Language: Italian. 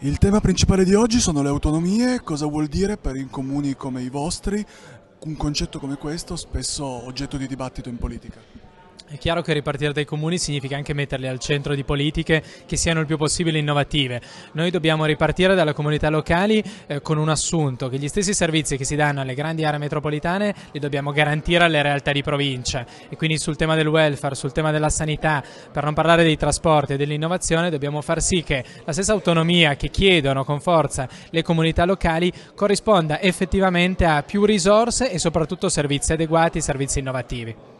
Il tema principale di oggi sono le autonomie, cosa vuol dire per i comuni come i vostri un concetto come questo spesso oggetto di dibattito in politica. È chiaro che ripartire dai comuni significa anche metterli al centro di politiche che siano il più possibile innovative. Noi dobbiamo ripartire dalle comunità locali eh, con un assunto che gli stessi servizi che si danno alle grandi aree metropolitane li dobbiamo garantire alle realtà di provincia e quindi sul tema del welfare, sul tema della sanità, per non parlare dei trasporti e dell'innovazione, dobbiamo far sì che la stessa autonomia che chiedono con forza le comunità locali corrisponda effettivamente a più risorse e soprattutto servizi adeguati, servizi innovativi.